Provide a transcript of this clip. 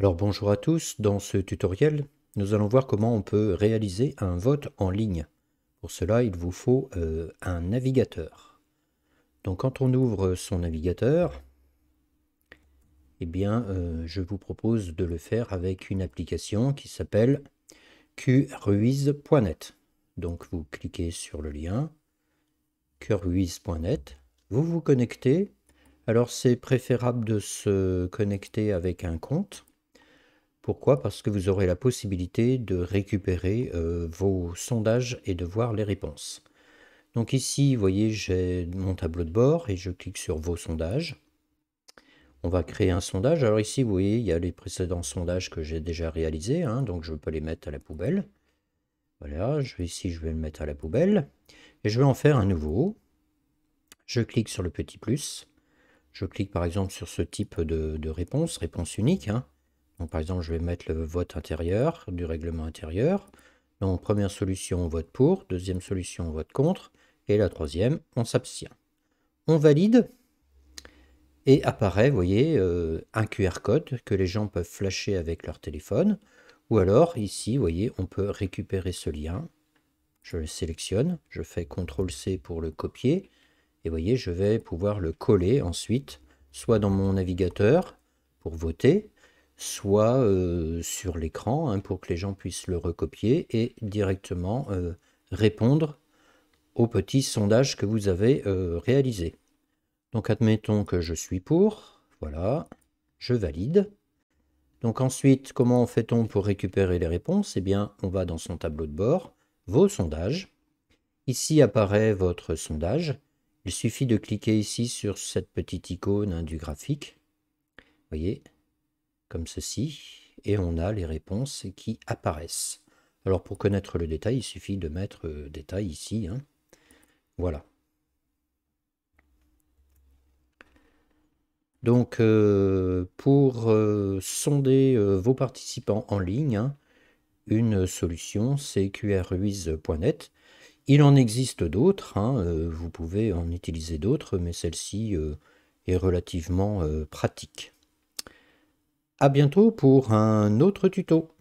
Alors bonjour à tous, dans ce tutoriel, nous allons voir comment on peut réaliser un vote en ligne. Pour cela, il vous faut euh, un navigateur. Donc quand on ouvre son navigateur, eh bien, euh, je vous propose de le faire avec une application qui s'appelle qruise.net. Donc vous cliquez sur le lien qruise.net, vous vous connectez. Alors c'est préférable de se connecter avec un compte pourquoi Parce que vous aurez la possibilité de récupérer euh, vos sondages et de voir les réponses. Donc ici, vous voyez, j'ai mon tableau de bord et je clique sur vos sondages. On va créer un sondage. Alors ici, vous voyez, il y a les précédents sondages que j'ai déjà réalisés, hein, donc je peux les mettre à la poubelle. Voilà, je ici, je vais le mettre à la poubelle. Et je vais en faire un nouveau. Je clique sur le petit plus. Je clique par exemple sur ce type de, réponse, réponse unique. Hein par exemple, je vais mettre le vote intérieur du règlement intérieur. Donc, première solution, on vote pour. Deuxième solution, on vote contre. Et la troisième, on s'abstient. On valide. Et apparaît, vous voyez, euh, un QR code que les gens peuvent flasher avec leur téléphone. Ou alors, ici, vous voyez, on peut récupérer ce lien. Je le sélectionne. Je fais CTRL-C pour le copier. Et vous voyez, je vais pouvoir le coller ensuite, soit dans mon navigateur pour voter, soit euh, sur l'écran hein, pour que les gens puissent le recopier et directement euh, répondre au petit sondage que vous avez euh, réalisé. Donc admettons que je suis pour, voilà, je valide. Donc ensuite, comment fait-on pour récupérer les réponses Eh bien, on va dans son tableau de bord, vos sondages. Ici apparaît votre sondage. Il suffit de cliquer ici sur cette petite icône hein, du graphique. Vous voyez, comme ceci, et on a les réponses qui apparaissent. Alors pour connaître le détail, il suffit de mettre euh, détail ici. Hein. Voilà. Donc euh, pour euh, sonder vos participants en ligne, hein, une solution c'est qrwiz.net. Il en existe d'autres, hein, vous pouvez en utiliser d'autres, mais celle-ci est relativement pratique. A bientôt pour un autre tuto.